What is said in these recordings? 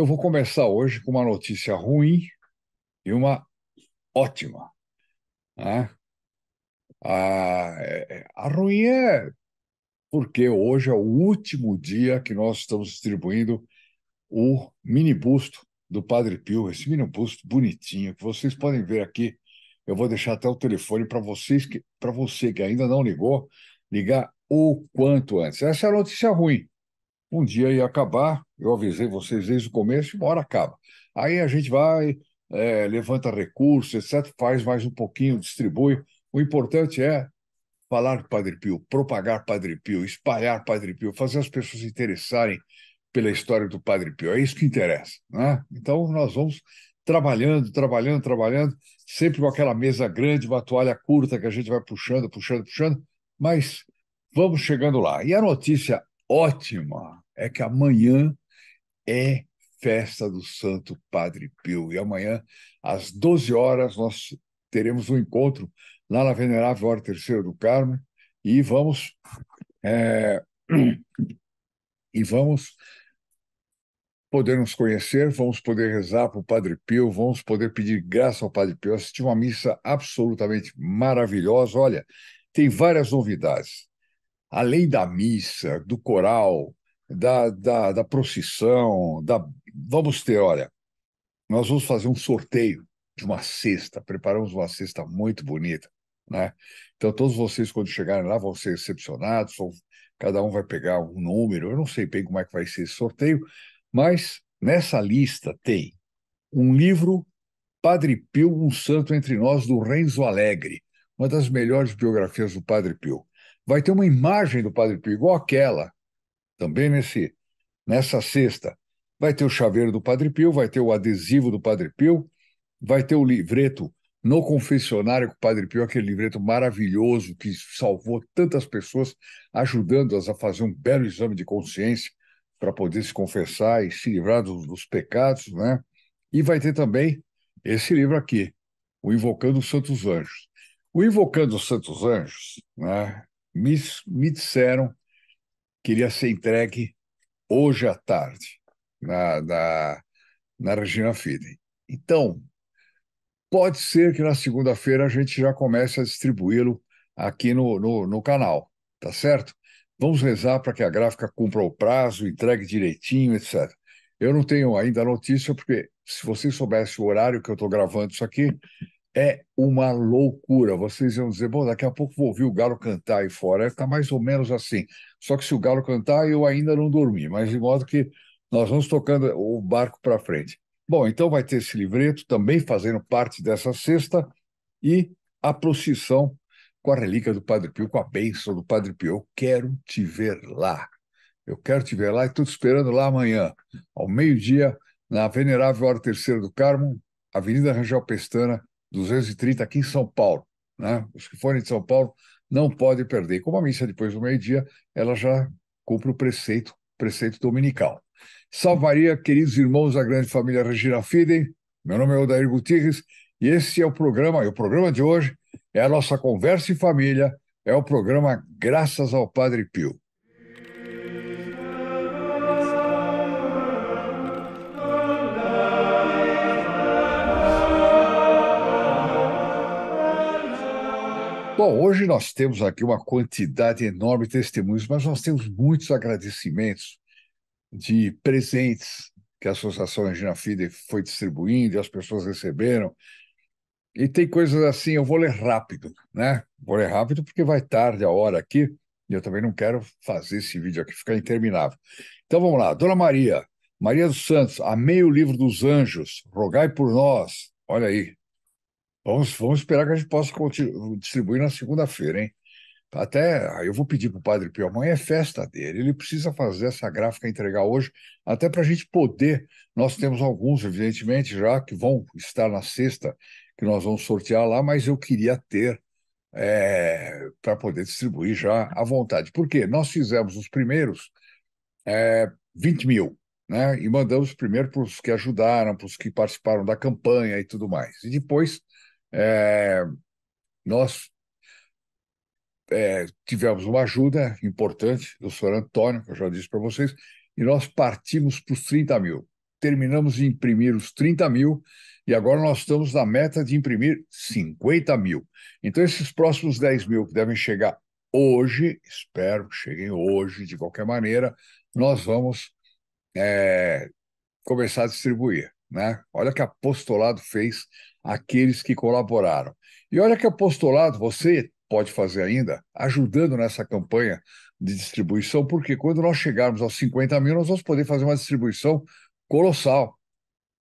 Eu vou começar hoje com uma notícia ruim e uma ótima. Né? A, é, é, a ruim é porque hoje é o último dia que nós estamos distribuindo o mini busto do Padre Pio, esse mini busto bonitinho que vocês podem ver aqui. Eu vou deixar até o telefone para vocês que para você que ainda não ligou, ligar o quanto antes. Essa é a notícia ruim um dia ia acabar, eu avisei vocês desde o começo, uma hora acaba. Aí a gente vai, é, levanta recursos, etc., faz mais um pouquinho, distribui. O importante é falar Padre Pio, propagar Padre Pio, espalhar Padre Pio, fazer as pessoas se interessarem pela história do Padre Pio. É isso que interessa. Né? Então nós vamos trabalhando, trabalhando, trabalhando, sempre com aquela mesa grande, uma toalha curta que a gente vai puxando, puxando, puxando, mas vamos chegando lá. E a notícia ótima é que amanhã é festa do Santo Padre Pio. E amanhã, às 12 horas, nós teremos um encontro lá na Venerável Hora Terceira do Carmo e vamos. É, e vamos poder nos conhecer, vamos poder rezar para o Padre Pio, vamos poder pedir graça ao Padre Pio. Eu uma missa absolutamente maravilhosa. Olha, tem várias novidades além da missa, do coral, da, da, da procissão, da... vamos ter, olha, nós vamos fazer um sorteio de uma cesta, preparamos uma cesta muito bonita, né? Então todos vocês quando chegarem lá vão ser recepcionados, cada um vai pegar um número, eu não sei bem como é que vai ser esse sorteio, mas nessa lista tem um livro Padre Pio, um santo entre nós, do Renzo Alegre, uma das melhores biografias do Padre Pio vai ter uma imagem do Padre Pio, igual aquela, também nesse, nessa sexta. Vai ter o chaveiro do Padre Pio, vai ter o adesivo do Padre Pio, vai ter o livreto no confessionário com o Padre Pio, aquele livreto maravilhoso que salvou tantas pessoas, ajudando-as a fazer um belo exame de consciência para poder se confessar e se livrar dos, dos, pecados, né? E vai ter também esse livro aqui, o Invocando os Santos Anjos. O Invocando os Santos Anjos, né? me, me disseram que iria ser entregue hoje à tarde na, na, na Regina Fidem. Então, pode ser que na segunda-feira a gente já comece a distribuí-lo aqui no, no, no, canal, tá certo? Vamos rezar para que a gráfica cumpra o prazo, entregue direitinho, etc. Eu não tenho ainda notícia, porque se você soubesse o horário que eu estou gravando isso aqui, é uma loucura. Vocês iam dizer, bom, daqui a pouco vou ouvir o Galo cantar aí fora. Está mais ou menos assim. Só que se o Galo cantar, eu ainda não dormi, mas de modo que nós vamos tocando o barco para frente. Bom, então vai ter esse livreto também fazendo parte dessa sexta e a procissão com a relíquia do Padre Pio, com a bênção do Padre Pio. Eu quero te ver lá. Eu quero te ver lá e estou te esperando lá amanhã, ao meio-dia, na Venerável Hora Terceira do Carmo, Avenida Rangel Pestana, 230 aqui em São Paulo. Né? Os que forem de São Paulo não podem perder. como a missa depois do meio-dia, ela já cumpre o preceito, preceito dominical. Salvaria, queridos irmãos da grande família Regina Fidem. Meu nome é Odair Gutierrez e esse é o programa, e o programa de hoje é a nossa conversa em família, é o programa Graças ao Padre Pio. Bom, hoje nós temos aqui uma quantidade enorme de testemunhos, mas nós temos muitos agradecimentos de presentes que a Associação Regina Fide foi distribuindo e as pessoas receberam. E tem coisas assim, eu vou ler rápido, né? Vou ler rápido porque vai tarde a hora aqui e eu também não quero fazer esse vídeo aqui ficar interminável. Então vamos lá. Dona Maria, Maria dos Santos, amei o livro dos anjos, rogai por nós. Olha aí, Vamos, vamos esperar que a gente possa distribuir na segunda-feira, hein? Até eu vou pedir para o Padre Pio, amanhã é festa dele, ele precisa fazer essa gráfica entregar hoje, até para a gente poder. Nós temos alguns, evidentemente, já que vão estar na sexta, que nós vamos sortear lá, mas eu queria ter é, para poder distribuir já à vontade. Porque nós fizemos os primeiros é, 20 mil, né? E mandamos primeiro para os que ajudaram, para os que participaram da campanha e tudo mais. E depois é, nós é, tivemos uma ajuda importante do senhor Antônio, que eu já disse para vocês, e nós partimos para os 30 mil. Terminamos de imprimir os 30 mil e agora nós estamos na meta de imprimir 50 mil. Então, esses próximos 10 mil que devem chegar hoje, espero que cheguem hoje, de qualquer maneira, nós vamos é, começar a distribuir. Né? Olha que apostolado fez aqueles que colaboraram. E olha que apostolado você pode fazer ainda, ajudando nessa campanha de distribuição, porque quando nós chegarmos aos 50 mil, nós vamos poder fazer uma distribuição colossal,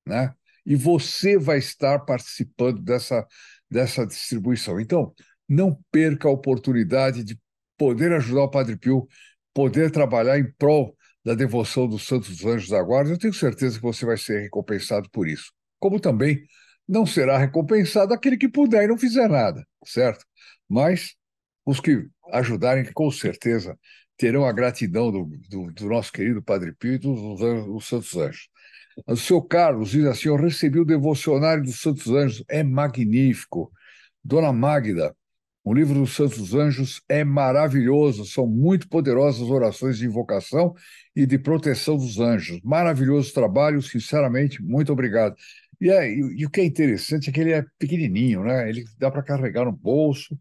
né? E você vai estar participando dessa, dessa distribuição. Então, não perca a oportunidade de poder ajudar o Padre Pio, poder trabalhar em prol da devoção dos Santos Anjos da Guarda. Eu tenho certeza que você vai ser recompensado por isso. Como também não será recompensado aquele que puder e não fizer nada, certo? Mas os que ajudarem, com certeza, terão a gratidão do, do, do nosso querido Padre Pio e dos, dos Santos Anjos. O seu Carlos diz assim: Eu recebi o devocionário dos Santos Anjos, é magnífico. Dona Magda, o livro dos Santos Anjos é maravilhoso, são muito poderosas orações de invocação e de proteção dos anjos. Maravilhoso trabalho, sinceramente, muito obrigado. E, é, e, e o que é interessante é que ele é pequenininho, né? Ele dá para carregar no bolso,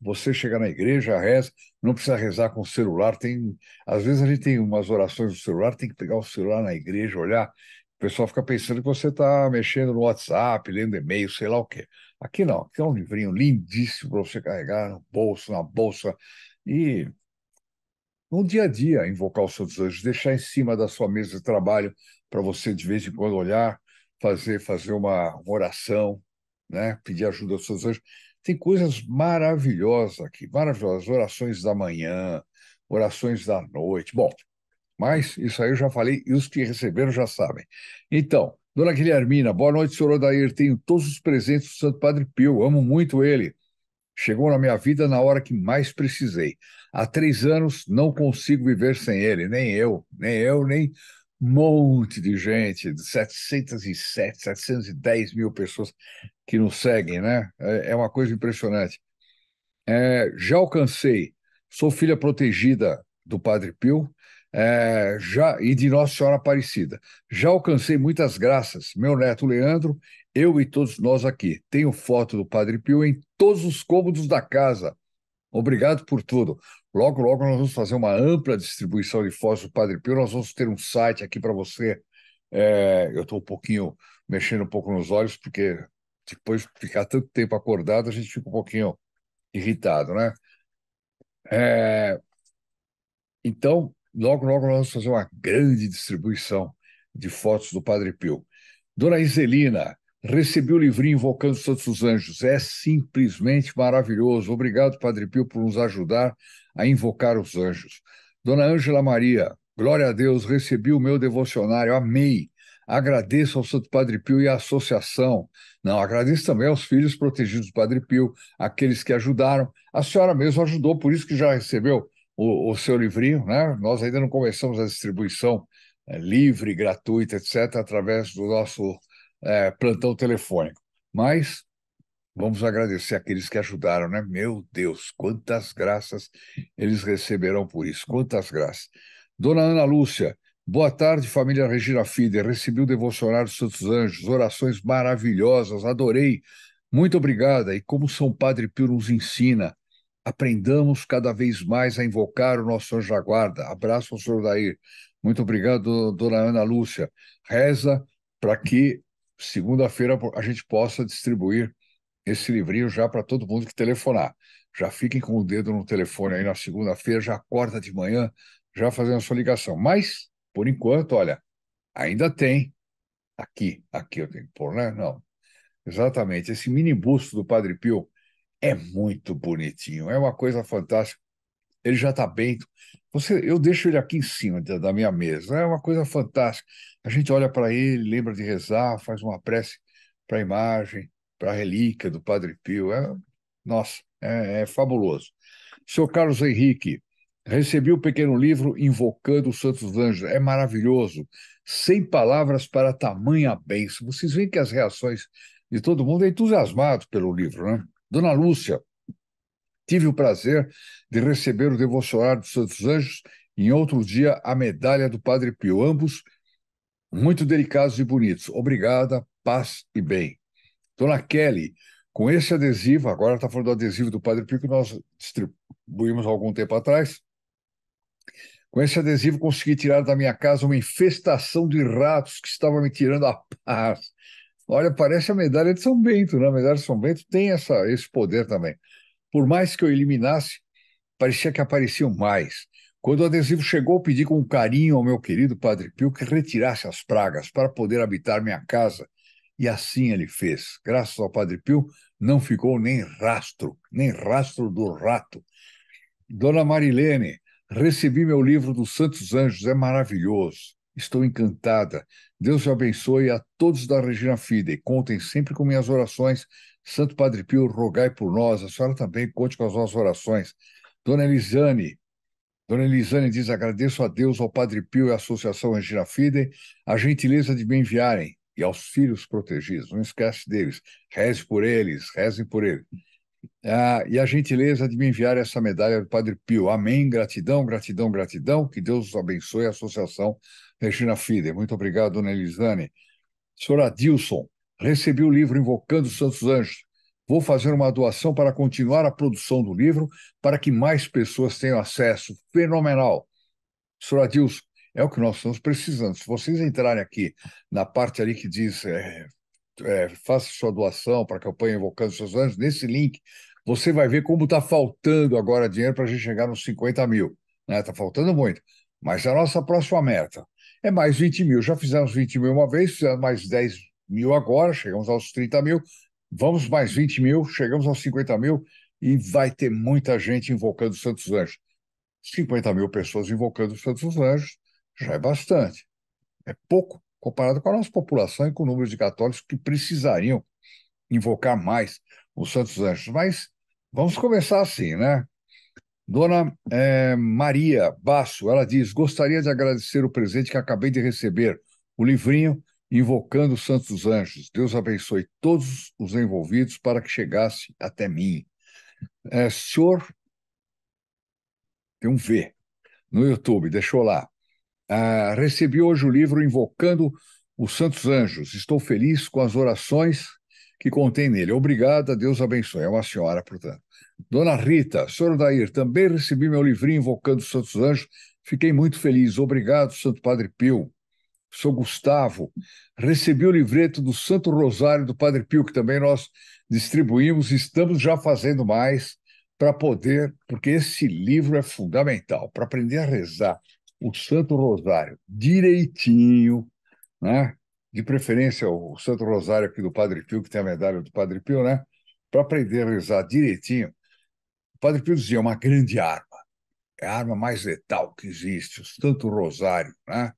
você chega na igreja, reza, não precisa rezar com o celular. Tem, às vezes a gente tem umas orações no celular, tem que pegar o celular na igreja, olhar. O pessoal fica pensando que você está mexendo no WhatsApp, lendo e-mail, sei lá o quê. Aqui não, aqui é um livrinho lindíssimo para você carregar no bolso, na bolsa. E no dia a dia, invocar os seus anjos, deixar em cima da sua mesa de trabalho para você de vez em quando olhar fazer, fazer uma oração, né? pedir ajuda aos seus anjos. Tem coisas maravilhosas aqui, maravilhosas. Orações da manhã, orações da noite. Bom, mas isso aí eu já falei e os que receberam já sabem. Então, Dona Guilhermina, boa noite, senhor Odair. Tenho todos os presentes do Santo Padre Pio, amo muito ele. Chegou na minha vida na hora que mais precisei. Há três anos não consigo viver sem ele, nem eu, nem eu, nem monte de gente, 707, 710 mil pessoas que nos seguem, né? É, é uma coisa impressionante. É, já alcancei, sou filha protegida do Padre Pio é, já e de Nossa Senhora Aparecida. Já alcancei muitas graças, meu neto Leandro, eu e todos nós aqui. Tenho foto do Padre Pio em todos os cômodos da casa. Obrigado por tudo. Logo, logo nós vamos fazer uma ampla distribuição de fotos do Padre Pio. Nós vamos ter um site aqui para você. É, eu estou um pouquinho mexendo um pouco nos olhos, porque depois de ficar tanto tempo acordado, a gente fica um pouquinho irritado, né? É, então, logo, logo nós vamos fazer uma grande distribuição de fotos do Padre Pio. Dona Iselina, recebi o livrinho Invocando Santos Anjos. É simplesmente maravilhoso. Obrigado, Padre Pio, por nos ajudar a invocar os anjos. Dona Ângela Maria, glória a Deus, recebi o meu devocionário, amei. Agradeço ao Santo Padre Pio e à associação. Não, agradeço também aos filhos protegidos do Padre Pio, aqueles que ajudaram. A senhora mesmo ajudou, por isso que já recebeu o, o seu livrinho, né? Nós ainda não começamos a distribuição é, livre, gratuita, etc., através do nosso é, plantão telefônico. Mas Vamos agradecer aqueles que ajudaram, né? Meu Deus, quantas graças eles receberão por isso, quantas graças. Dona Ana Lúcia, boa tarde, família Regina Fider. Recebi o devocionário dos Santos Anjos, orações maravilhosas, adorei. Muito obrigada. E como São Padre Pio nos ensina, aprendamos cada vez mais a invocar o nosso anjo da guarda. Abraço ao senhor Dair. Muito obrigado, dona Ana Lúcia. Reza para que segunda-feira a gente possa distribuir esse livrinho já para todo mundo que telefonar. Já fiquem com o dedo no telefone aí na segunda-feira, já acorda de manhã, já fazendo a sua ligação. Mas, por enquanto, olha, ainda tem. Aqui, aqui eu tenho que pôr, né? Não. Exatamente. Esse mini busto do Padre Pio é muito bonitinho, é uma coisa fantástica. Ele já está bem. Você, eu deixo ele aqui em cima da, da minha mesa. É uma coisa fantástica. A gente olha para ele, lembra de rezar, faz uma prece para a imagem para a relíquia do Padre Pio. É, nossa, é, é fabuloso. Seu Carlos Henrique, recebi o pequeno livro Invocando os Santos Anjos. É maravilhoso. Sem palavras para tamanha bênção. Vocês veem que as reações de todo mundo é entusiasmado pelo livro, né? Dona Lúcia, tive o prazer de receber o Devocionário dos Santos Anjos em outro dia a medalha do Padre Pio. Ambos muito delicados e bonitos. Obrigada, paz e bem. Dona Kelly, com esse adesivo, agora está falando do adesivo do Padre Pio que nós distribuímos há algum tempo atrás. Com esse adesivo, consegui tirar da minha casa uma infestação de ratos que estava me tirando a paz. Olha, parece a medalha de São Bento, né? A medalha de São Bento tem essa, esse poder também. Por mais que eu eliminasse, parecia que apareciam mais. Quando o adesivo chegou, pedi com carinho ao meu querido Padre Pio que retirasse as pragas para poder habitar minha casa e assim ele fez. Graças ao Padre Pio, não ficou nem rastro, nem rastro do rato. Dona Marilene, recebi meu livro dos Santos Anjos, é maravilhoso. Estou encantada. Deus te abençoe a todos da Regina Fide. Contem sempre com minhas orações. Santo Padre Pio, rogai por nós. A senhora também conte com as nossas orações. Dona Elisane, Dona Elisane diz: agradeço a Deus, ao Padre Pio e à Associação Regina Fide a gentileza de me enviarem e aos filhos protegidos. Não esquece deles, reze por eles, reze por eles. Ah, e a gentileza de me enviar essa medalha do Padre Pio. Amém, gratidão, gratidão, gratidão. Que Deus abençoe a Associação Regina Fide. Muito obrigado, Dona Elisane. Senhora Adilson, recebi o livro Invocando os Santos Anjos. Vou fazer uma doação para continuar a produção do livro, para que mais pessoas tenham acesso. Fenomenal. Senhora Adilson, é o que nós estamos precisando. Se vocês entrarem aqui na parte ali que diz é, é, faça sua doação para a campanha Invocando Seus Anjos, nesse link, você vai ver como está faltando agora dinheiro para a gente chegar nos 50 mil. Está né? Tá faltando muito. Mas é a nossa próxima meta é mais 20 mil. Já fizemos 20 mil uma vez, fizemos mais 10 mil agora, chegamos aos 30 mil. Vamos mais 20 mil, chegamos aos 50 mil e vai ter muita gente invocando os Santos Anjos. 50 mil pessoas invocando os Santos Anjos já é bastante. É pouco comparado com a nossa população e com o número de católicos que precisariam invocar mais os Santos Anjos. Mas vamos começar assim, né? Dona é, Maria Basso, ela diz: Gostaria de agradecer o presente que acabei de receber, o livrinho Invocando os Santos Anjos. Deus abençoe todos os envolvidos para que chegasse até mim. É, senhor, tem um V no YouTube, deixou lá. Ah, recebi hoje o livro Invocando os Santos Anjos. Estou feliz com as orações que contém nele. Obrigada, Deus abençoe. É uma senhora, portanto. Dona Rita, senhor Dair, também recebi meu livrinho Invocando os Santos Anjos. Fiquei muito feliz. Obrigado, Santo Padre Pio. Sou Gustavo. Recebi o livreto do Santo Rosário do Padre Pio, que também nós distribuímos. Estamos já fazendo mais para poder, porque esse livro é fundamental para aprender a rezar o Santo Rosário direitinho, né? de preferência o Santo Rosário aqui do Padre Pio, que tem a medalha do Padre Pio, né? para aprender a rezar direitinho. O Padre Pio dizia, é uma grande arma, é a arma mais letal que existe, o Santo Rosário. Né?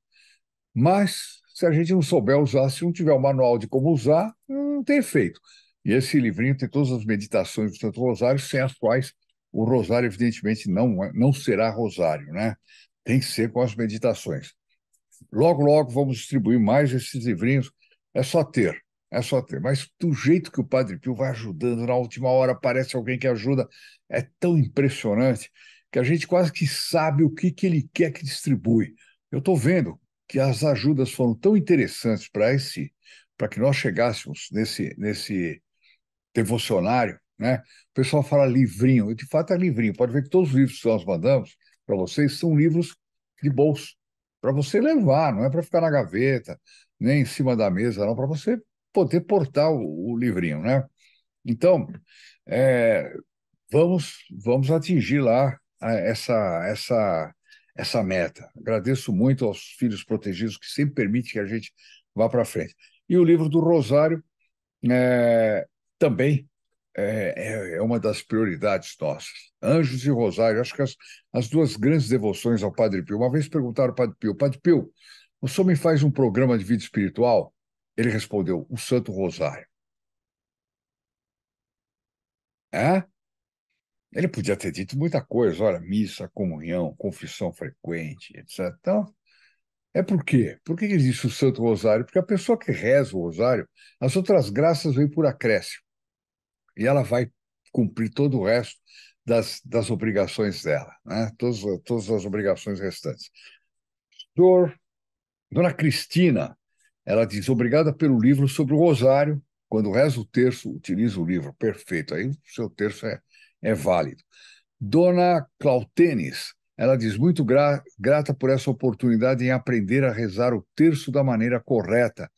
Mas se a gente não souber usar, se não tiver o um manual de como usar, não tem efeito. E esse livrinho tem todas as meditações do Santo Rosário, sem as quais o rosário, evidentemente, não, é, não será rosário, né? Tem que ser com as meditações. Logo, logo vamos distribuir mais esses livrinhos. É só ter, é só ter. Mas do jeito que o Padre Pio vai ajudando, na última hora aparece alguém que ajuda, é tão impressionante que a gente quase que sabe o que, que ele quer que distribui. Eu estou vendo que as ajudas foram tão interessantes para esse, para que nós chegássemos nesse, nesse devocionário, né? O pessoal fala livrinho, de fato é livrinho. Pode ver que todos os livros que nós mandamos para vocês são livros de bolso, para você levar, não é para ficar na gaveta, nem em cima da mesa, não, para você poder portar o, o livrinho, né? Então, é, vamos vamos atingir lá essa essa essa meta. Agradeço muito aos filhos protegidos que sempre permite que a gente vá para frente. E o livro do Rosário é, também é, é, é, uma das prioridades nossas. Anjos e Rosário, acho que as, as duas grandes devoções ao Padre Pio. Uma vez perguntaram ao Padre Pio, Padre Pio, o senhor me faz um programa de vida espiritual? Ele respondeu, o Santo Rosário. É? Ele podia ter dito muita coisa, olha, missa, comunhão, confissão frequente, etc. Então, é por quê? Por que ele disse o Santo Rosário? Porque a pessoa que reza o Rosário, as outras graças vêm por acréscimo e ela vai cumprir todo o resto das, das obrigações dela, né? todas, todas as obrigações restantes. Dor, Dona Cristina, ela diz, obrigada pelo livro sobre o Rosário, quando reza o terço, utiliza o livro, perfeito, aí o seu terço é, é válido. Dona Clautenes, ela diz, muito gra grata por essa oportunidade em aprender a rezar o terço da maneira correta,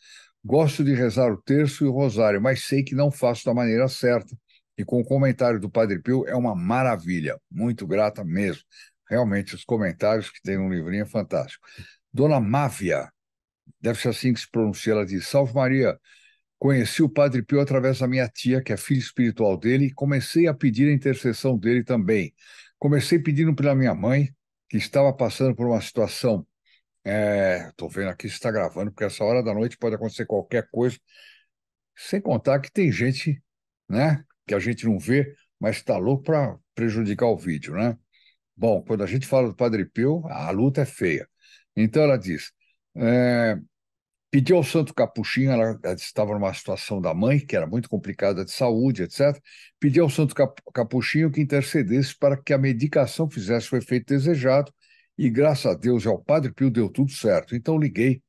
Gosto de rezar o terço e o rosário, mas sei que não faço da maneira certa. E com o comentário do Padre Pio é uma maravilha, muito grata mesmo. Realmente, os comentários que tem no livrinho é fantástico. Dona Mávia, deve ser assim que se pronuncia, ela diz: Salve Maria, conheci o Padre Pio através da minha tia, que é filha espiritual dele, e comecei a pedir a intercessão dele também. Comecei pedindo pela minha mãe, que estava passando por uma situação é, tô vendo aqui se está gravando, porque essa hora da noite pode acontecer qualquer coisa. Sem contar que tem gente, né, que a gente não vê, mas está louco para prejudicar o vídeo, né? Bom, quando a gente fala do Padre Pio, a luta é feia. Então ela diz: é, pediu ao Santo Capuchinho, ela, ela estava numa situação da mãe, que era muito complicada de saúde, etc. Pediu ao Santo Cap, Capuchinho que intercedesse para que a medicação fizesse o efeito desejado e graças a Deus, ao é Padre Pio deu tudo certo. Então liguei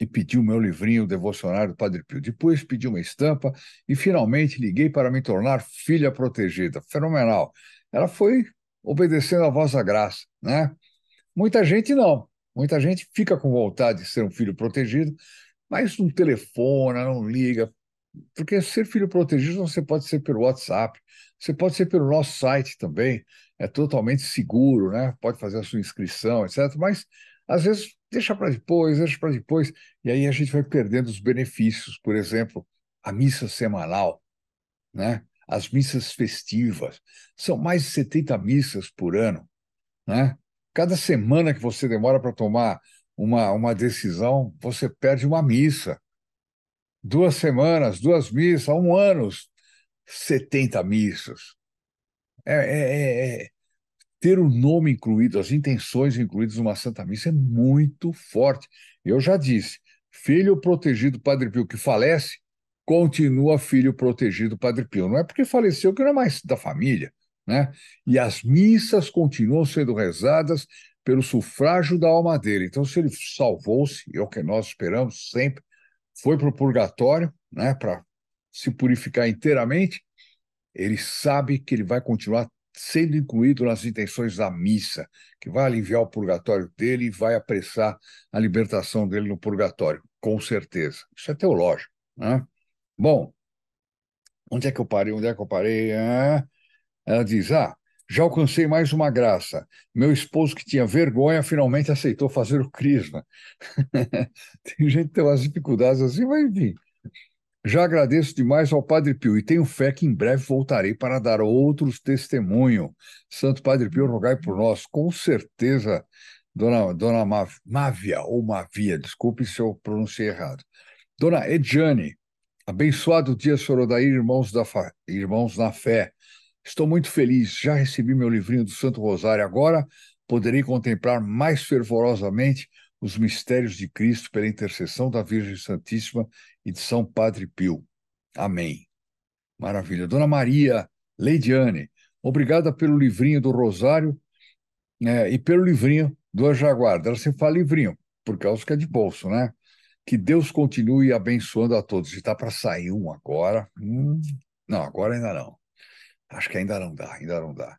e pedi o meu livrinho devocionário do Padre Pio. Depois pedi uma estampa e finalmente liguei para me tornar filha protegida. Fenomenal. Ela foi obedecendo a vossa graça, né? Muita gente não. Muita gente fica com vontade de ser um filho protegido, mas não telefona, não liga. Porque ser filho protegido você pode ser pelo WhatsApp, você pode ser pelo nosso site também é totalmente seguro, né? pode fazer a sua inscrição, etc. Mas às vezes deixa para depois, deixa para depois, e aí a gente vai perdendo os benefícios, por exemplo, a missa semanal, né? as missas festivas. São mais de 70 missas por ano. Né? Cada semana que você demora para tomar uma, uma decisão, você perde uma missa. Duas semanas, duas missas, um ano, 70 missas. É é, é, é, ter o nome incluído, as intenções incluídas numa Santa Missa é muito forte. Eu já disse, filho protegido Padre Pio que falece, continua filho protegido Padre Pio. Não é porque faleceu que não é mais da família, né? E as missas continuam sendo rezadas pelo sufrágio da alma dele. Então, se ele salvou-se, é o que nós esperamos sempre, foi para o purgatório, né, para se purificar inteiramente, ele sabe que ele vai continuar sendo incluído nas intenções da missa, que vai aliviar o purgatório dele e vai apressar a libertação dele no purgatório, com certeza. Isso é teológico. Né? Bom, onde é que eu parei? Onde é que eu parei? Ah, ela diz: Ah, já alcancei mais uma graça. Meu esposo, que tinha vergonha, finalmente aceitou fazer o Crisma. tem gente que tem umas dificuldades assim, mas enfim. Já agradeço demais ao Padre Pio e tenho fé que em breve voltarei para dar outros testemunho. Santo Padre Pio, rogai por nós. Com certeza, Dona, dona Mavia, ou Mavia, desculpe se eu pronunciei errado. Dona Ediane, abençoado dia, Sorodaí, irmãos, da fa, irmãos na fé. Estou muito feliz, já recebi meu livrinho do Santo Rosário. Agora poderei contemplar mais fervorosamente os mistérios de Cristo pela intercessão da Virgem Santíssima e de São Padre Pio. Amém. Maravilha. Dona Maria Leidiane, obrigada pelo livrinho do Rosário né, e pelo livrinho do Anjaguarda. Ela sempre fala livrinho, por causa que é de bolso, né? Que Deus continue abençoando a todos. E está para sair um agora. Hum, não, agora ainda não. Acho que ainda não dá, ainda não dá.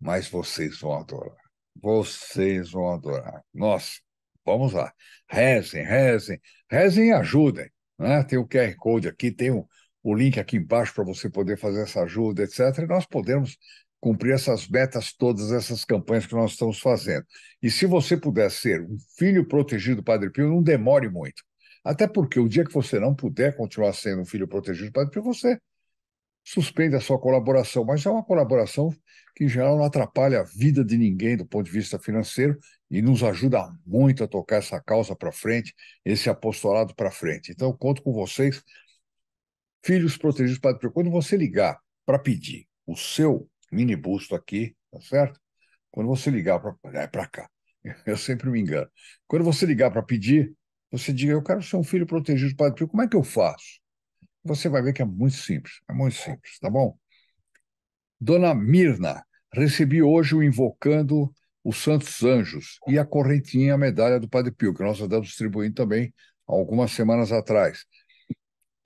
Mas vocês vão adorar. Vocês vão adorar. Nossa, vamos lá. Rezem, rezem, rezem e ajudem. Né? Tem o QR Code aqui, tem o, o link aqui embaixo para você poder fazer essa ajuda, etc. E nós podemos cumprir essas metas, todas essas campanhas que nós estamos fazendo. E se você puder ser um filho protegido do Padre Pio, não demore muito. Até porque o dia que você não puder continuar sendo um filho protegido do Padre Pio, você suspende a sua colaboração, mas é uma colaboração que, em geral, não atrapalha a vida de ninguém do ponto de vista financeiro e nos ajuda muito a tocar essa causa para frente, esse apostolado para frente. Então, conto com vocês, filhos protegidos Padre Pio. Quando você ligar para pedir o seu mini busto aqui, tá certo? Quando você ligar para é para cá, eu sempre me engano. Quando você ligar para pedir, você diga: eu quero ser um filho protegido Padre Pio. Como é que eu faço? Você vai ver que é muito simples, é muito simples, tá bom? Dona Mirna, recebi hoje o invocando os Santos Anjos e a correntinha, a medalha do Padre Pio, que nós estamos distribuindo também algumas semanas atrás.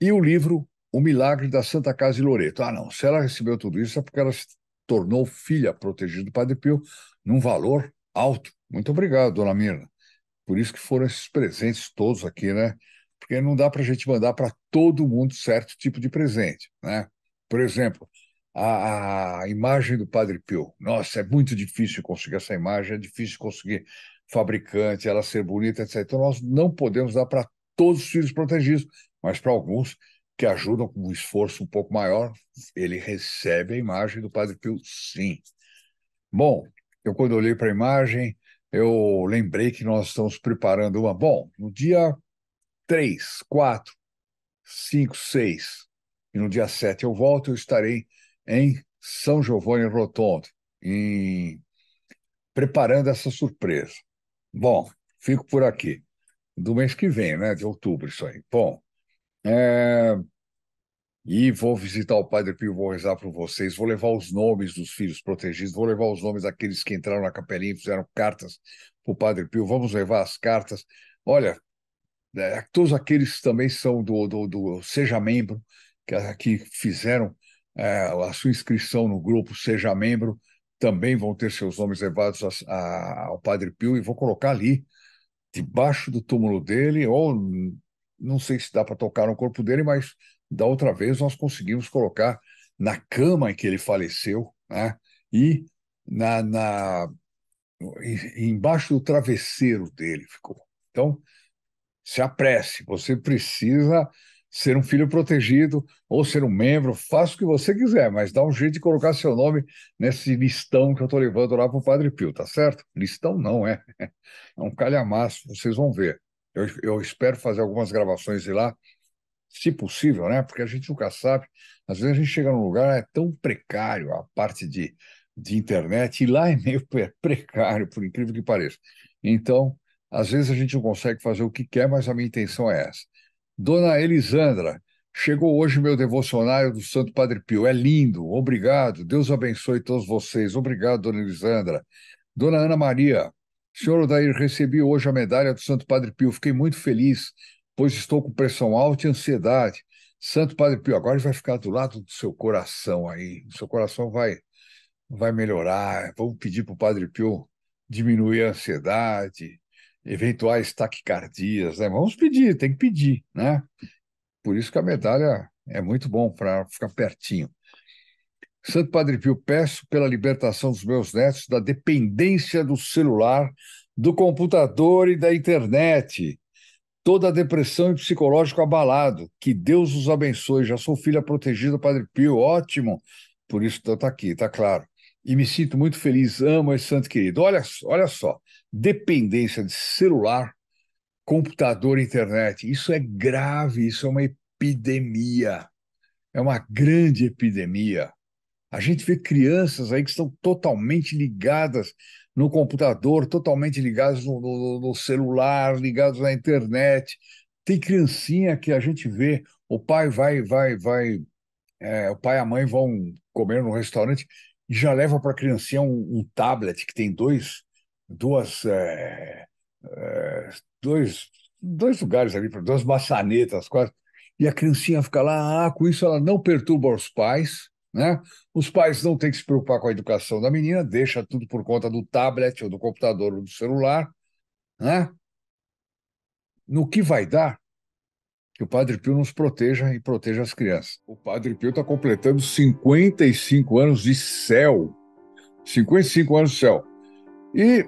E o livro O Milagre da Santa Casa de Loreto. Ah, não, se ela recebeu tudo isso é porque ela se tornou filha protegida do Padre Pio, num valor alto. Muito obrigado, dona Mirna. Por isso que foram esses presentes todos aqui, né? Porque não dá para a gente mandar para todo mundo certo tipo de presente, né? Por exemplo, a, a imagem do Padre Pio. Nossa, é muito difícil conseguir essa imagem, é difícil conseguir fabricante, ela ser bonita, etc. Então, nós não podemos dar para todos os filhos protegidos, mas para alguns que ajudam com um esforço um pouco maior, ele recebe a imagem do Padre Pio, sim. Bom, eu quando olhei para a imagem, eu lembrei que nós estamos preparando uma. Bom, no dia 3, 4, 5, 6 e no dia 7 eu volto, eu estarei em São Giovanni Rotondo, em... preparando essa surpresa. Bom, fico por aqui. Do mês que vem, né? De outubro, isso aí. Bom, é... e vou visitar o Padre Pio, vou rezar para vocês, vou levar os nomes dos filhos protegidos, vou levar os nomes daqueles que entraram na capelinha e fizeram cartas para o Padre Pio, vamos levar as cartas. Olha, é, todos aqueles também são do, do, do Seja Membro, que, aqui fizeram é, a sua inscrição no grupo, seja membro, também vão ter seus nomes levados a, a, ao Padre Pio e vou colocar ali, debaixo do túmulo dele, ou não sei se dá para tocar no corpo dele, mas da outra vez nós conseguimos colocar na cama em que ele faleceu, né? E na, na embaixo do travesseiro dele ficou. Então, se apresse, você precisa ser um filho protegido ou ser um membro, faça o que você quiser, mas dá um jeito de colocar seu nome nesse listão que eu estou levando lá para o Padre Pio, tá certo? Listão não é, é um calhamaço, vocês vão ver. Eu, eu espero fazer algumas gravações de lá, se possível, né? Porque a gente nunca sabe. Às vezes a gente chega num lugar, é tão precário a parte de, de internet, e lá é meio é precário, por incrível que pareça. Então, às vezes a gente não consegue fazer o que quer, mas a minha intenção é essa Dona Elisandra, chegou hoje meu devocionário do Santo Padre Pio. É lindo, obrigado. Deus abençoe todos vocês. Obrigado, Dona Elisandra. Dona Ana Maria, senhor Odair, recebi hoje a medalha do Santo Padre Pio. Fiquei muito feliz, pois estou com pressão alta e ansiedade. Santo Padre Pio, agora vai ficar do lado do seu coração aí. O seu coração vai vai melhorar. Vamos pedir para o Padre Pio diminuir a ansiedade, eventuais taquicardias, né? Vamos pedir, tem que pedir, né? Por isso que a medalha é muito bom para ficar pertinho. Santo Padre Pio, peço pela libertação dos meus netos da dependência do celular, do computador e da internet. Toda a depressão e psicológico abalado. Que Deus os abençoe. Já sou filha protegida, Padre Pio. Ótimo. Por isso está então, aqui, está claro. E me sinto muito feliz. Amo esse santo querido. Olha, olha só dependência de celular, computador, internet. Isso é grave, isso é uma epidemia. É uma grande epidemia. A gente vê crianças aí que estão totalmente ligadas no computador, totalmente ligadas no, no, no celular, ligadas na internet. Tem criancinha que a gente vê, o pai vai, vai, vai, é, o pai e a mãe vão comer no restaurante e já leva para a criancinha um, um tablet que tem dois duas, é, é, dois, dois lugares ali, duas maçanetas quase, e a criancinha fica lá, ah, com isso ela não perturba os pais, né? Os pais não têm que se preocupar com a educação da menina, deixa tudo por conta do tablet ou do computador ou do celular, né? No que vai dar que o Padre Pio nos proteja e proteja as crianças. O Padre Pio está completando 55 anos de céu. 55 anos de céu. E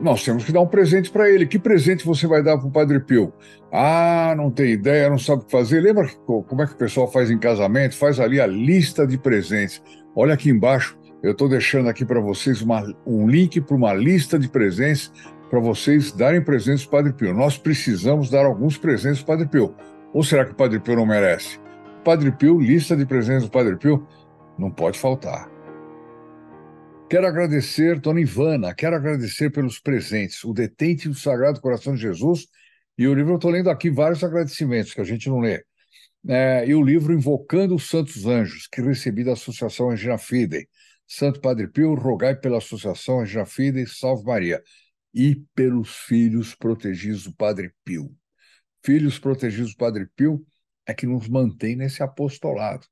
nós temos que dar um presente para ele. Que presente você vai dar para o Padre Pio? Ah, não tem ideia, não sabe o que fazer. Lembra como é que o pessoal faz em casamento? Faz ali a lista de presentes. Olha aqui embaixo, eu estou deixando aqui para vocês uma, um link para uma lista de presentes para vocês darem presentes para o Padre Pio. Nós precisamos dar alguns presentes para o Padre Pio. Ou será que o Padre Pio não merece? Padre Pio, lista de presentes do Padre Pio, não pode faltar. Quero agradecer, Dona Ivana, quero agradecer pelos presentes, o Detente do Sagrado Coração de Jesus, e o livro eu estou lendo aqui vários agradecimentos que a gente não lê. É, e o livro Invocando os Santos Anjos, que recebi da Associação Angina Fidei. Santo Padre Pio, rogai pela Associação Angina Fidei, salve Maria. E pelos filhos protegidos do Padre Pio. Filhos protegidos do Padre Pio é que nos mantém nesse apostolado.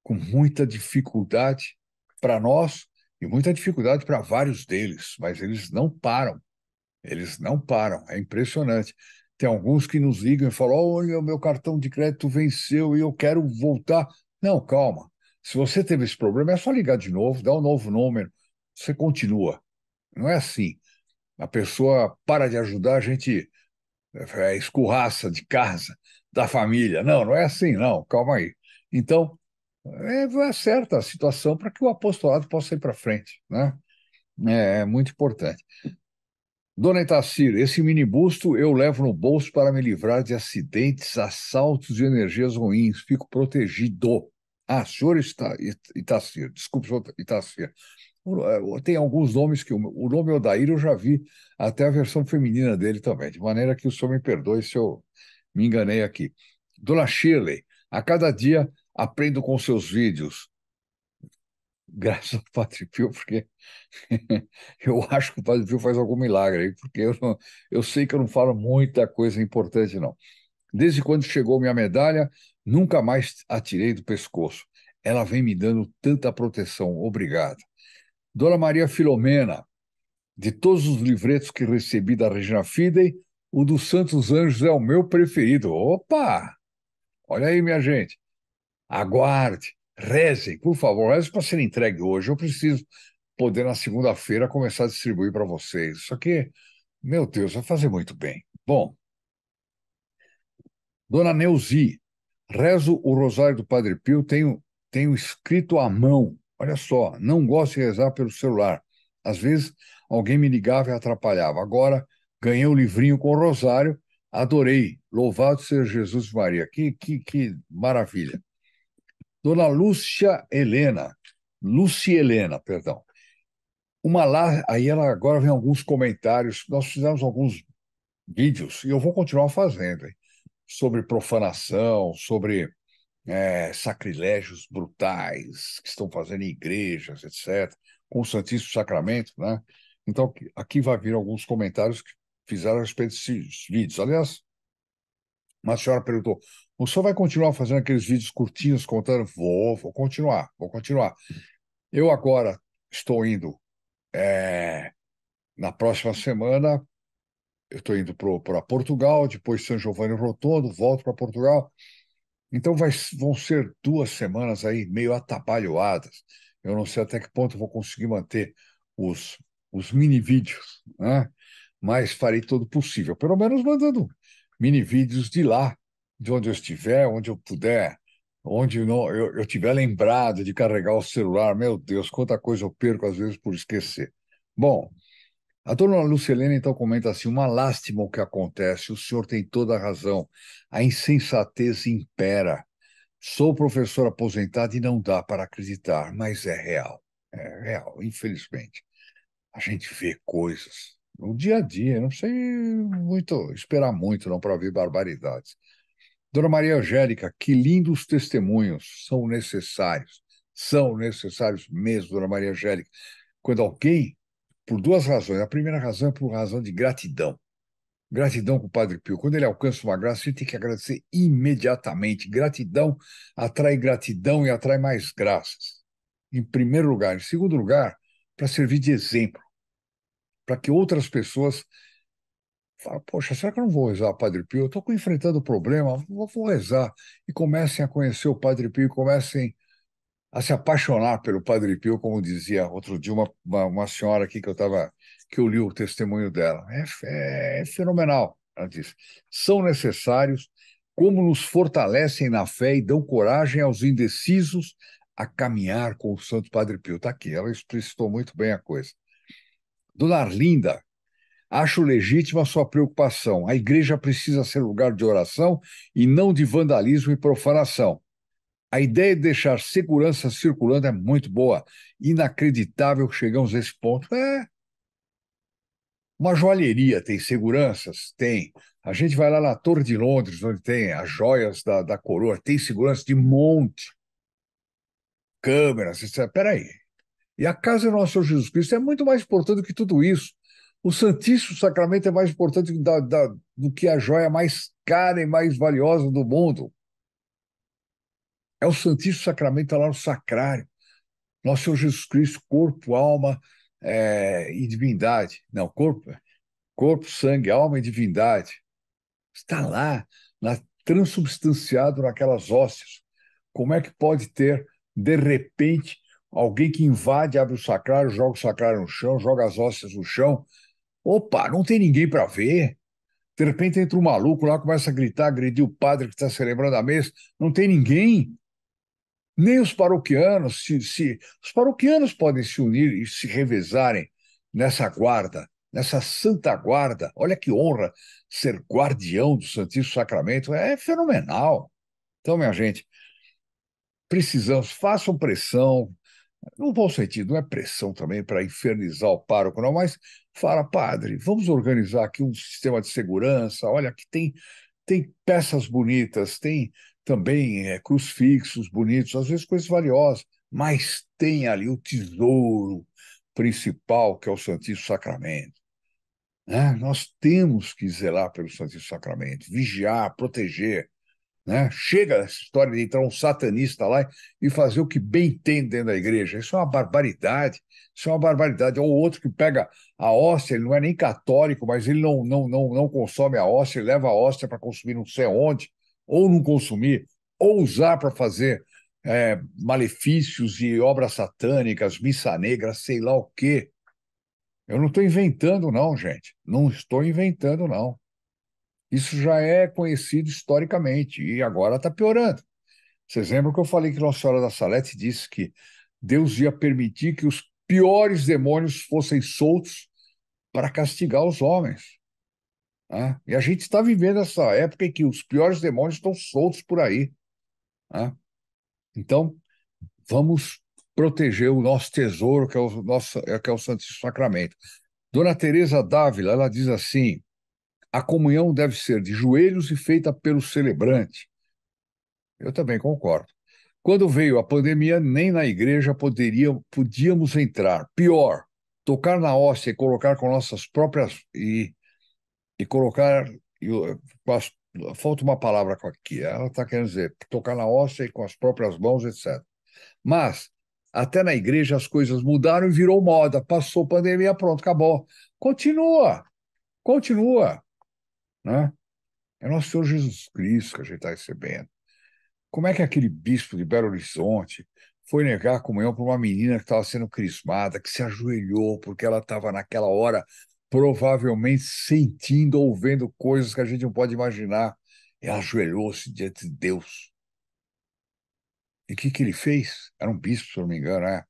Com muita dificuldade para nós, e muita dificuldade para vários deles, mas eles não param. Eles não param, é impressionante. Tem alguns que nos ligam e falam: olha, meu cartão de crédito venceu e eu quero voltar. Não, calma. Se você teve esse problema, é só ligar de novo, dá um novo número, você continua. Não é assim. A pessoa para de ajudar, a gente eh, é escorraça de casa, da família. Não, não é assim, não. Calma aí. Então, é, é certa a situação para que o apostolado possa ir para frente, né? É, é muito importante. Dona Itacir, esse minibusto eu levo no bolso para me livrar de acidentes, assaltos e energias ruins. Fico protegido. Ah, senhor Ita, Itacir, desculpe, senhor Itacir. É, tem alguns nomes que o, o nome Odair eu já vi até a versão feminina dele também, de maneira que o senhor me perdoe se eu me enganei aqui. Dona Shirley, a cada dia aprendo com seus vídeos. Graças ao Padre Pio, porque eu acho que o Padre Pio faz algum milagre aí, porque eu, não, eu sei que eu não falo muita coisa importante, não. Desde quando chegou minha medalha, nunca mais atirei do pescoço. Ela vem me dando tanta proteção. Obrigado. Dona Maria Filomena, de todos os livretos que recebi da Regina Fidei, o dos Santos Anjos é o meu preferido. Opa! Olha aí, minha gente aguarde, rezem, por favor, reze para ser entregue hoje. Eu preciso poder, na segunda-feira, começar a distribuir para vocês. Isso aqui, meu Deus, vai fazer muito bem. Bom, Dona Neuzi, rezo o Rosário do Padre Pio, tenho, tenho escrito à mão. Olha só, não gosto de rezar pelo celular. Às vezes alguém me ligava e atrapalhava. Agora ganhei o um livrinho com o Rosário, adorei. Louvado seja Jesus Maria. Que, que, que maravilha. Dona Lúcia Helena, Lúcia Helena, perdão. Uma lá, aí ela agora vem alguns comentários, nós fizemos alguns vídeos, e eu vou continuar fazendo, hein, sobre profanação, sobre é, sacrilégios brutais que estão fazendo em igrejas, etc., com o Santíssimo Sacramento, né? Então, aqui vai vir alguns comentários que fizeram a respeito desses vídeos. Aliás, uma senhora perguntou: ou só vai continuar fazendo aqueles vídeos curtinhos contando, vou, vou continuar, vou continuar. Eu agora estou indo, é, na próxima semana, eu estou indo para Portugal, depois São Giovanni Rotondo, volto para Portugal. Então vai, vão ser duas semanas aí meio atabalhoadas. Eu não sei até que ponto vou conseguir manter os, os mini vídeos, né? mas farei todo possível, pelo menos mandando mini vídeos de lá de onde eu estiver, onde eu puder, onde não, eu, eu tiver lembrado de carregar o celular, meu Deus, quanta coisa eu perco às vezes por esquecer. Bom, a dona Lucilene então comenta assim: uma lástima o que acontece, o senhor tem toda a razão, a insensatez impera. Sou professor aposentado e não dá para acreditar, mas é real, é real, infelizmente. A gente vê coisas no dia a dia, não sei muito, esperar muito não para ver barbaridades. Dona Maria Angélica, que lindos testemunhos são necessários, são necessários mesmo, Dona Maria Angélica, quando alguém, por duas razões, a primeira razão é por razão de gratidão, gratidão com o Padre Pio. Quando ele alcança uma graça, a gente tem que agradecer imediatamente. Gratidão atrai gratidão e atrai mais graças, em primeiro lugar. Em segundo lugar, para servir de exemplo, para que outras pessoas Fala, poxa, será que eu não vou rezar, Padre Pio? Eu estou enfrentando o problema, vou, vou rezar. E comecem a conhecer o Padre Pio, comecem a se apaixonar pelo Padre Pio, como dizia outro dia uma, uma, uma senhora aqui que eu estava que eu li o testemunho dela. É, é, é, fenomenal, ela disse. São necessários como nos fortalecem na fé e dão coragem aos indecisos a caminhar com o Santo Padre Pio. Está aqui, ela explicitou muito bem a coisa. Dona Arlinda, Acho legítima a sua preocupação. A igreja precisa ser lugar de oração e não de vandalismo e profanação. A ideia de deixar segurança circulando é muito boa. Inacreditável que chegamos a esse ponto. É. Uma joalheria tem seguranças? Tem. A gente vai lá na Torre de Londres, onde tem as joias da, da coroa, tem segurança de monte. Câmeras, etc. Peraí. E a casa do nosso Jesus Cristo é muito mais importante do que tudo isso. O Santíssimo Sacramento é mais importante da, da, do que a joia mais cara e mais valiosa do mundo. É o Santíssimo Sacramento, é lá no sacrário. Nosso Senhor Jesus Cristo, corpo, alma é, e divindade. Não, corpo, é. corpo, sangue, alma e divindade. Está lá, lá transubstanciado naquelas ósseas. Como é que pode ter, de repente, alguém que invade, abre o sacrário, joga o sacrário no chão, joga as ósseas no chão Opa, não tem ninguém para ver. De repente entra um maluco lá, começa a gritar, agredir o padre que está celebrando a mesa. Não tem ninguém. Nem os paroquianos. Se, se, os paroquianos podem se unir e se revezarem nessa guarda, nessa santa guarda. Olha que honra ser guardião do Santíssimo Sacramento. É fenomenal. Então, minha gente, precisamos, façam pressão, no bom sentido, não é pressão também para infernizar o pároco, não, mas fala, padre, vamos organizar aqui um sistema de segurança, olha, que tem, tem peças bonitas, tem também é, crucifixos bonitos, às vezes coisas valiosas, mas tem ali o tesouro principal, que é o Santíssimo Sacramento. Ah, nós temos que zelar pelo Santíssimo Sacramento, vigiar, proteger. Né? Chega essa história de entrar um satanista lá e fazer o que bem entende dentro da igreja. Isso é uma barbaridade. Isso é uma barbaridade. Ou é outro que pega a hóstia, ele não é nem católico, mas ele não, não, não, não consome a hóstia, ele leva a hóstia para consumir não sei onde, ou não consumir, ou usar para fazer é, malefícios e obras satânicas, missa negra, sei lá o quê. Eu não estou inventando, não, gente. Não estou inventando, não. Isso já é conhecido historicamente e agora está piorando. Vocês lembram que eu falei que Nossa Senhora da Salete disse que Deus ia permitir que os piores demônios fossem soltos para castigar os homens. Tá? e a gente está vivendo essa época em que os piores demônios estão soltos por aí. Tá? então, vamos proteger o nosso tesouro, que é o, nosso, é que é o Santíssimo Sacramento. Dona Teresa Dávila, ela diz assim, a comunhão deve ser de joelhos e feita pelo celebrante. Eu também concordo. Quando veio a pandemia, nem na igreja poderia, podíamos entrar. Pior, tocar na hóstia e colocar com nossas próprias. E, e colocar. E, falta uma palavra aqui. Ela está querendo dizer tocar na hóstia e com as próprias mãos, etc. Mas, até na igreja as coisas mudaram e virou moda. Passou pandemia, pronto, acabou. Continua. Continua né? É nosso Senhor Jesus Cristo que a gente está recebendo. Como é que aquele bispo de Belo Horizonte foi negar a comunhão para uma menina que estava sendo crismada, que se ajoelhou porque ela estava naquela hora provavelmente sentindo ou vendo coisas que a gente não pode imaginar. Ela ajoelhou-se diante de Deus. E o que, que ele fez? Era um bispo, se não me engano, né?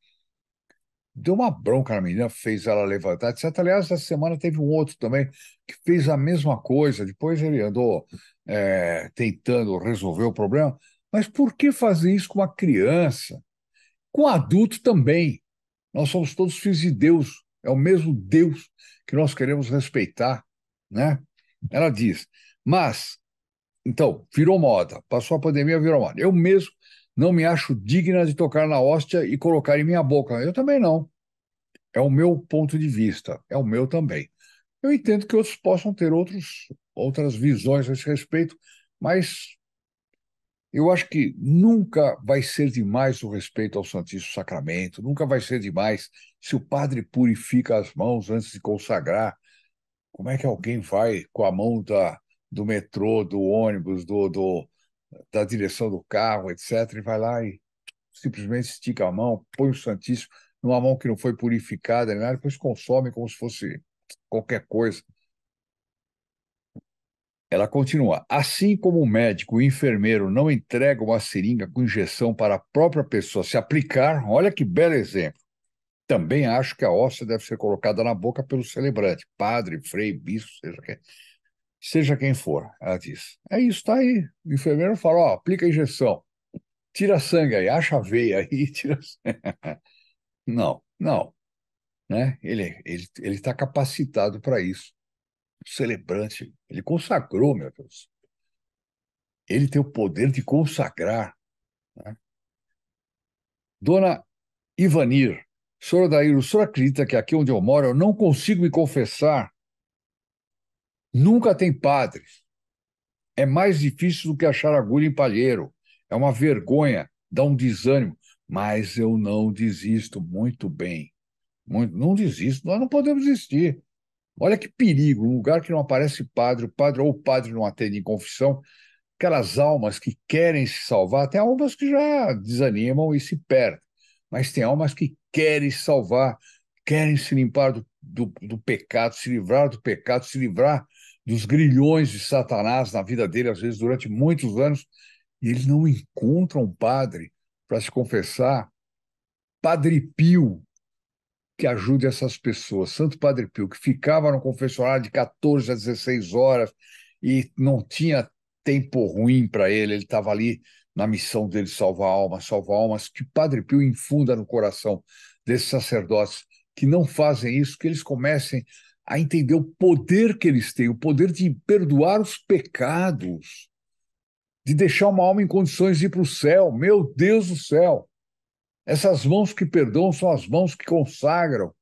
deu uma bronca na menina, fez ela levantar, etc. Aliás, essa semana teve um outro também que fez a mesma coisa. Depois ele andou é, tentando resolver o problema. Mas por que fazer isso com uma criança? Com um adulto também. Nós somos todos filhos de Deus. É o mesmo Deus que nós queremos respeitar, né? Ela diz, mas, então, virou moda. Passou a pandemia, virou moda. Eu mesmo não me acho digna de tocar na hóstia e colocar em minha boca. Eu também não. É o meu ponto de vista. É o meu também. Eu entendo que outros possam ter outros, outras visões a esse respeito, mas eu acho que nunca vai ser demais o respeito ao Santíssimo Sacramento, nunca vai ser demais se o padre purifica as mãos antes de consagrar. Como é que alguém vai com a mão da, do metrô, do ônibus, do, do, da direção do carro, etc., e vai lá e simplesmente estica a mão, põe o Santíssimo numa mão que não foi purificada, nada, depois consome como se fosse qualquer coisa. Ela continua. Assim como o médico e o enfermeiro não entregam uma seringa com injeção para a própria pessoa se aplicar, olha que belo exemplo. Também acho que a óssea deve ser colocada na boca pelo celebrante, padre, frei, bispo, seja quem seja quem for, ela diz. É isso, está aí. O enfermeiro fala, ó, aplica a injeção, tira sangue aí, acha a veia aí, tira Não, não. Né? Ele está ele, ele tá capacitado para isso. O celebrante, ele consagrou, meu Deus. Ele tem o poder de consagrar. Né? Dona Ivanir, senhora Daíro, o senhor acredita que aqui onde eu moro eu não consigo me confessar Nunca tem padres. É mais difícil do que achar agulha em palheiro. É uma vergonha, dá um desânimo. Mas eu não desisto muito bem. Muito, não desisto, nós não podemos desistir. Olha que perigo, um lugar que não aparece padre, o padre ou o padre não atende em confissão, aquelas almas que querem se salvar, tem almas que já desanimam e se perdem, mas tem almas que querem se salvar, querem se limpar do, do, do pecado, se livrar do pecado, se livrar dos grilhões de Satanás na vida dele, às vezes durante muitos anos, e ele não encontra um padre para se confessar. Padre Pio, que ajude essas pessoas. Santo Padre Pio, que ficava no confessionário de 14 a 16 horas e não tinha tempo ruim para ele, ele estava ali na missão dele salvar almas, salvar almas, que Padre Pio infunda no coração desses sacerdotes que não fazem isso, que eles comecem a entender o poder que eles têm, o poder de perdoar os pecados, de deixar uma alma em condições de ir para o céu. Meu Deus do céu! Essas mãos que perdoam são as mãos que consagram.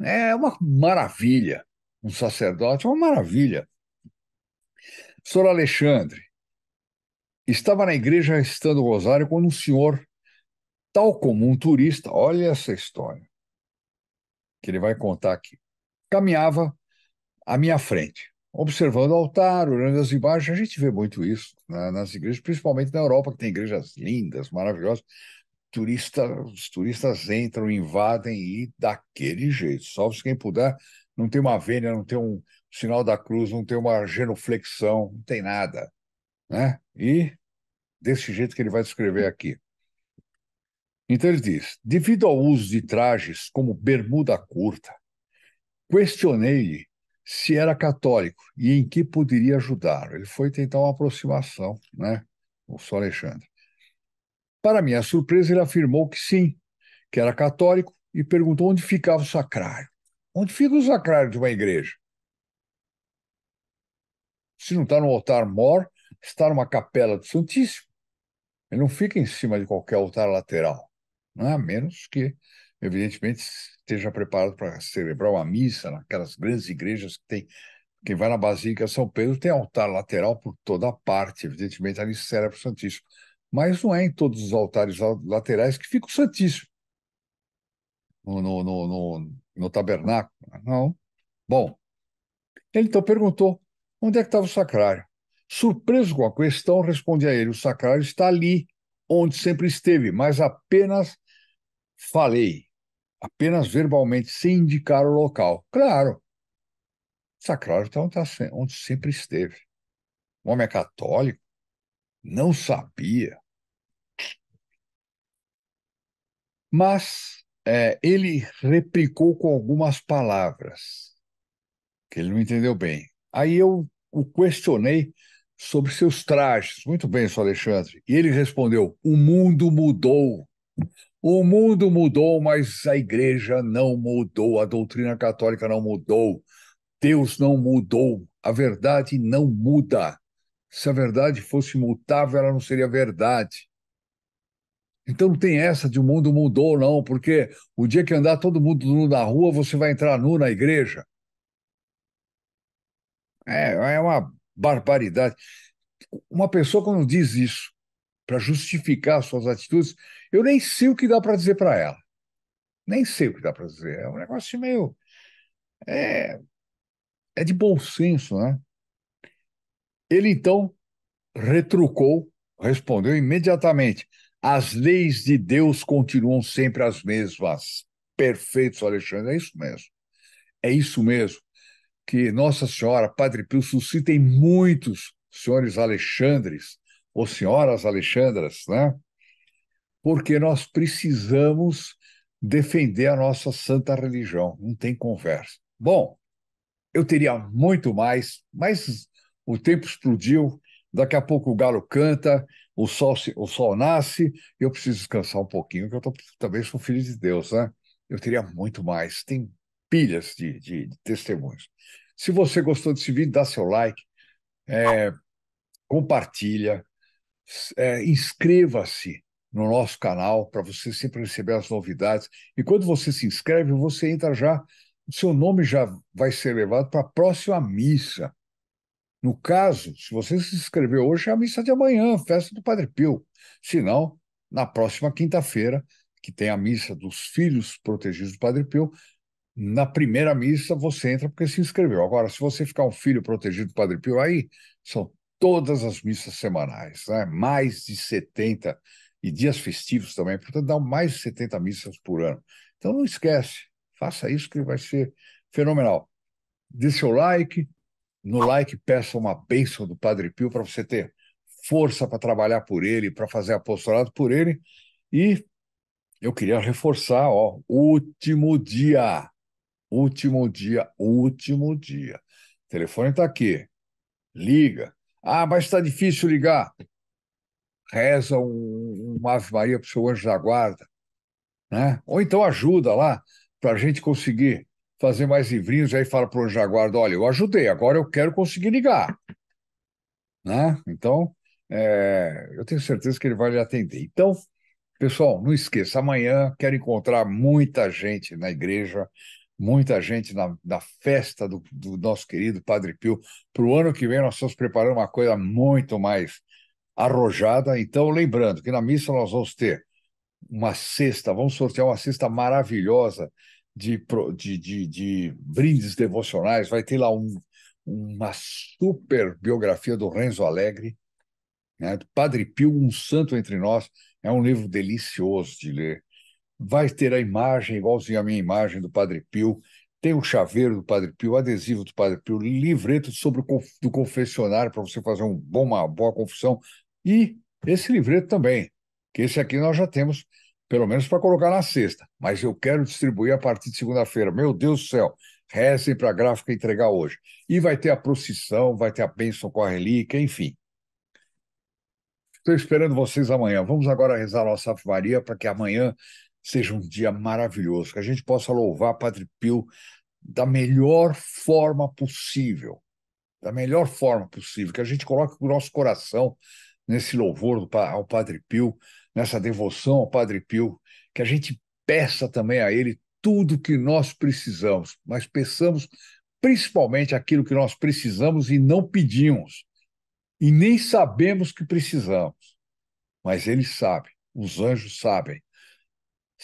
É uma maravilha. Um sacerdote é uma maravilha. Sr. Alexandre, estava na igreja estando o rosário quando um senhor, tal como um turista, olha essa história que ele vai contar aqui caminhava à minha frente, observando o altar, olhando as imagens. A gente vê muito isso né, nas igrejas, principalmente na Europa, que tem igrejas lindas, maravilhosas. Turista, os turistas entram, invadem e daquele jeito, só se quem puder. Não tem uma vênia, não tem um sinal da cruz, não tem uma genuflexão, não tem nada. Né? E desse jeito que ele vai descrever aqui. Então ele diz: devido ao uso de trajes como bermuda curta, questionei-lhe se era católico e em que poderia ajudar. Ele foi tentar uma aproximação, né? O Sr. Alexandre. Para minha surpresa, ele afirmou que sim, que era católico e perguntou onde ficava o sacrário. Onde fica o sacrário de uma igreja? Se não está no altar mor, está numa capela do Santíssimo. Ele não fica em cima de qualquer altar lateral, né? a menos que, evidentemente, esteja preparado para celebrar uma missa naquelas grandes igrejas que tem. Quem vai na Basílica São Pedro tem altar lateral por toda a parte, evidentemente ali se o Santíssimo. Mas não é em todos os altares laterais que fica o Santíssimo no, no, no, no, no tabernáculo. Né? Não. Bom, ele então perguntou onde é que estava o sacrário. Surpreso com a questão, respondi a ele: o sacrário está ali, onde sempre esteve, mas apenas falei apenas verbalmente, sem indicar o local. Claro, o sacrário está então, onde sempre esteve. O homem é católico, não sabia. Mas é, ele replicou com algumas palavras que ele não entendeu bem. Aí eu o questionei sobre seus trajes. Muito bem, senhor Alexandre. E ele respondeu: o mundo mudou. O mundo mudou, mas a igreja não mudou, a doutrina católica não mudou, Deus não mudou, a verdade não muda. Se a verdade fosse mutável, ela não seria verdade. Então não tem essa de o mundo mudou, não, porque o dia que andar todo mundo nu na rua, você vai entrar nu na igreja. É, é uma barbaridade. Uma pessoa, quando diz isso, para justificar suas atitudes, eu nem sei o que dá para dizer para ela. Nem sei o que dá para dizer. É um negócio meio. É, é de bom senso, né? Ele então retrucou, respondeu imediatamente: as leis de Deus continuam sempre as mesmas. Perfeito, Alexandre, é isso mesmo. É isso mesmo. Que Nossa Senhora, Padre Pio, suscitem muitos senhores Alexandres ou senhoras Alexandras, né? Porque nós precisamos defender a nossa santa religião, não tem conversa. Bom, eu teria muito mais, mas o tempo explodiu, daqui a pouco o galo canta, o sol, se, o sol nasce, eu preciso descansar um pouquinho, que eu tô, também sou filho de Deus, né? Eu teria muito mais, tem pilhas de, de, de testemunhos. Se você gostou desse vídeo, dá seu like, é, compartilha, é, inscreva-se no nosso canal para você sempre receber as novidades. E quando você se inscreve, você entra já, seu nome já vai ser levado para a próxima missa. No caso, se você se inscreveu hoje, é a missa de amanhã, festa do Padre Pio. Se não, na próxima quinta-feira, que tem a missa dos filhos protegidos do Padre Pio, na primeira missa você entra porque se inscreveu. Agora, se você ficar um filho protegido do Padre Pio aí, são todas as missas semanais, né? mais de 70, e dias festivos também, portanto, dá mais de 70 missas por ano. Então, não esquece, faça isso que vai ser fenomenal. Dê seu like, no like peça uma bênção do Padre Pio para você ter força para trabalhar por ele, para fazer apostolado por ele. E eu queria reforçar, ó, último dia, último dia, último dia. O telefone está aqui. Liga, ah, mas está difícil ligar. Reza um, um Ave Maria para o seu anjo da guarda. Né? Ou então ajuda lá para a gente conseguir fazer mais livrinhos. Aí fala para o anjo da guarda: olha, eu ajudei, agora eu quero conseguir ligar. Né? Então, é, eu tenho certeza que ele vai lhe atender. Então, pessoal, não esqueça, amanhã quero encontrar muita gente na igreja muita gente na, na festa do, do, nosso querido Padre Pio. Para o ano que vem, nós estamos preparando uma coisa muito mais arrojada. Então, lembrando que na missa nós vamos ter uma cesta, vamos sortear uma cesta maravilhosa de, de, de, de brindes devocionais. Vai ter lá um, uma super biografia do Renzo Alegre, né? Padre Pio, um santo entre nós. É um livro delicioso de ler vai ter a imagem, igualzinho a minha imagem do Padre Pio, tem o chaveiro do Padre Pio, adesivo do Padre Pio, livreto sobre o do confessionário para você fazer um bom, uma boa confissão e esse livreto também, que esse aqui nós já temos pelo menos para colocar na sexta, mas eu quero distribuir a partir de segunda-feira. Meu Deus do céu, rezem para a gráfica entregar hoje. E vai ter a procissão, vai ter a bênção com a relíquia, enfim. Estou esperando vocês amanhã. Vamos agora rezar a nossa Ave Maria para que amanhã seja um dia maravilhoso, que a gente possa louvar Padre Pio da melhor forma possível, da melhor forma possível, que a gente coloque o nosso coração nesse louvor ao Padre Pio, nessa devoção ao Padre Pio, que a gente peça também a ele tudo que nós precisamos, mas peçamos principalmente aquilo que nós precisamos e não pedimos, e nem sabemos que precisamos. Mas ele sabe, os anjos sabem,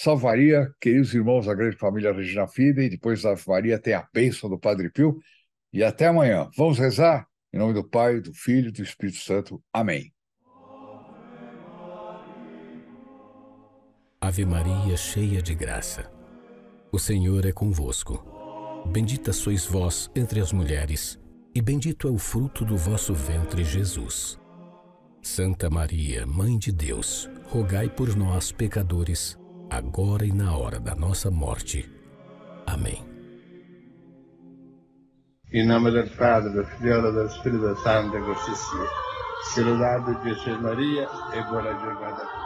Salvaria, queridos irmãos da grande família Regina Fida, e depois da Maria tem a bênção do Padre Pio. E até amanhã. Vamos rezar? Em nome do Pai, do Filho e do Espírito Santo. Amém. Ave Maria, cheia de graça. O Senhor é convosco. Bendita sois vós entre as mulheres, e bendito é o fruto do vosso ventre, Jesus. Santa Maria, Mãe de Deus, rogai por nós, pecadores agora e na hora da nossa morte. Amém. Em nome do Pai, do Filho e do Espírito Santo, Così sia. Saudade de Jesus Maria e é boa jornada.